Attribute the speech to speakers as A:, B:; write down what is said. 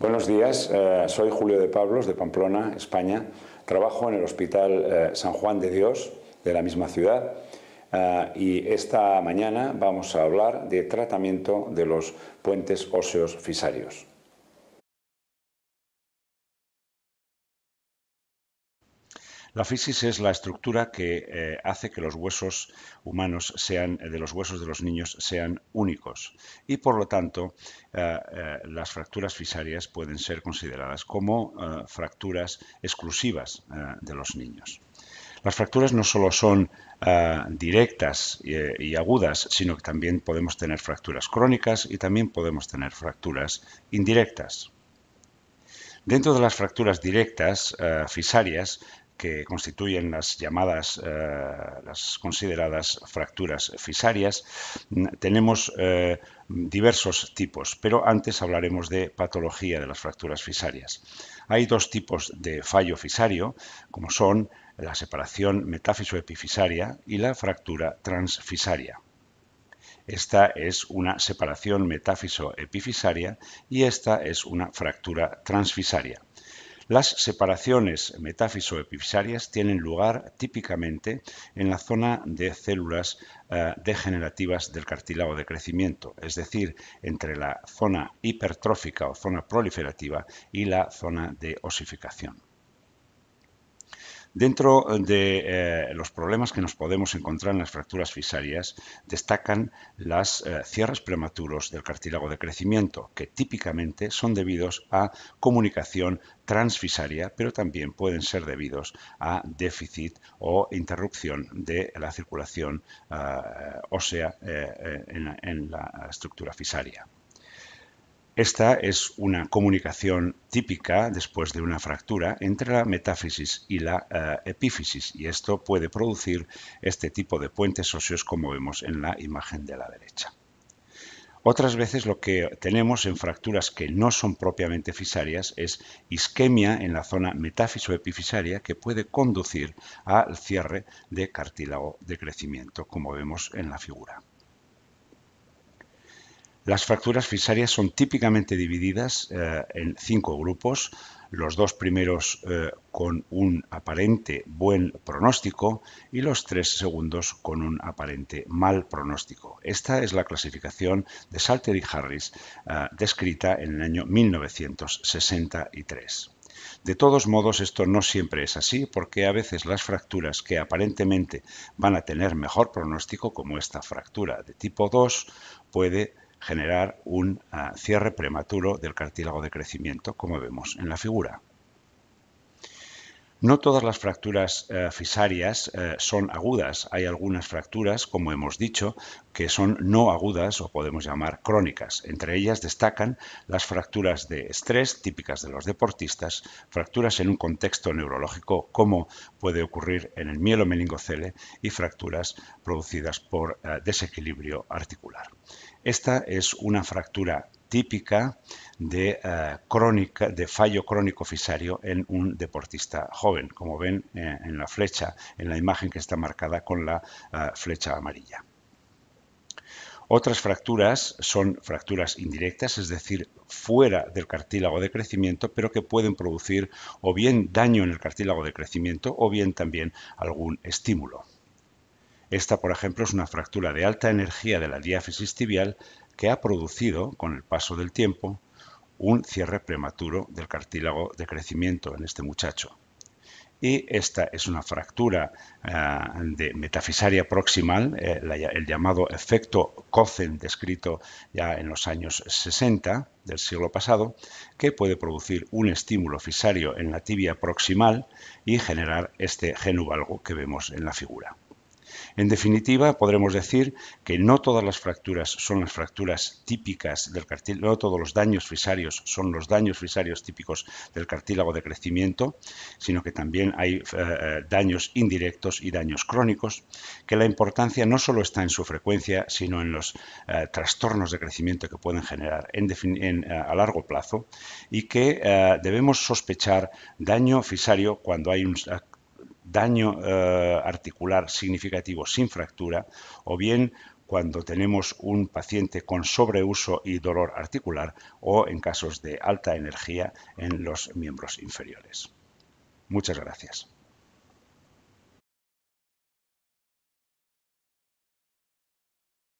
A: Buenos días, eh, soy Julio de Pablos de Pamplona, España. Trabajo en el Hospital eh, San Juan de Dios de la misma ciudad eh, y esta mañana vamos a hablar de tratamiento de los puentes óseos fisarios. La fisis es la estructura que eh, hace que los huesos humanos sean, eh, de los huesos de los niños sean únicos y por lo tanto eh, las fracturas fisarias pueden ser consideradas como fracturas exclusivas de los niños. Las fracturas no solo son directas y, agudas, sino que también podemos tener fracturas crónicas y también podemos tener fracturas indirectas. Dentro de las fracturas directas fisarias que constituyen las llamadas, eh, las consideradas fracturas fisarias, mm, tenemos eh, diversos tipos, pero antes hablaremos de patología de las fracturas fisarias. Hay dos tipos de fallo fisario, como son la separación metáfiso-epifisaria y la fractura transfisaria. Esta es una separación metáfiso-epifisaria y esta es una fractura transfisaria. Las separaciones metáfiso-epifisarias tienen lugar típicamente en la zona de células eh, degenerativas del cartílago de crecimiento, es decir, entre la zona hipertrófica o zona proliferativa y la zona de osificación. Dentro eh, de eh, los problemas que nos podemos encontrar en las fracturas fisarias, destacan las eh, cierres prematuros del cartílago de crecimiento, que típicamente son debidos a comunicación transfisaria, pero también pueden ser debidos a déficit o interrupción de la circulación ah, ósea en la estructura fisaria. Esta es una comunicación típica después de una fractura entre la metáfisis y la eh, epífisis y esto puede producir este tipo de puentes óseos como vemos en la imagen de la derecha. Otras veces lo que tenemos en fracturas que no son propiamente fisarias es isquemia en la zona metáfiso epifisaria que puede conducir al cierre de cartílago de crecimiento como vemos en la figura. Las fracturas fisarias son típicamente divididas eh, en cinco grupos, los dos primeros eh, con un aparente buen pronóstico y los tres segundos con un aparente mal pronóstico. Esta es la clasificación de Salter y Harris eh, descrita en el año 1963. De todos modos, esto no siempre es así, porque a veces las fracturas que aparentemente van a tener mejor pronóstico, como esta fractura de tipo 2, puede generar un ah, cierre prematuro del cartílago de crecimiento, como vemos en la figura. No todas las fracturas eh, fisarias eh, son agudas. Hay algunas fracturas, como hemos dicho, que son no agudas o podemos llamar crónicas. Entre ellas destacan las fracturas de estrés típicas de los deportistas, fracturas en un contexto neurológico como puede ocurrir en el mielo meningocele y fracturas producidas por eh, desequilibrio articular. Esta es una fractura típica de, eh, crónica, de fallo crónico fisario en un deportista joven, como ven eh, en la flecha, en la imagen que está marcada con la eh, flecha amarilla. Otras fracturas son fracturas indirectas, es decir, fuera del cartílago de crecimiento, pero que pueden producir o bien daño en el cartílago de crecimiento o bien también algún estímulo. Esta, por ejemplo, es una fractura de alta energía de la diáfisis tibial que ha producido, con el paso del tiempo, un cierre prematuro del cartílago de crecimiento en este muchacho. Y esta es una fractura eh, de metafisaria proximal, eh, el llamado efecto Cozen descrito ya en los años 60 del siglo pasado, que puede producir un estímulo fisario en la tibia proximal y generar este genuvalgo que vemos en la figura. En definitiva, podremos decir que no todas las fracturas son las fracturas típicas del cartílago, no todos los daños fisarios son los daños fisarios típicos del cartílago de crecimiento, sino que también hay eh, eh, daños indirectos y daños crónicos, que la importancia no solo está en su frecuencia, sino en los eh, trastornos de crecimiento que pueden generar a largo plazo y que debemos sospechar daño fisario cuando hay un daño eh, articular significativo sin fractura, o bien cuando tenemos un paciente con sobreuso y dolor articular, o en casos de alta energía en los miembros inferiores. Muchas gracias.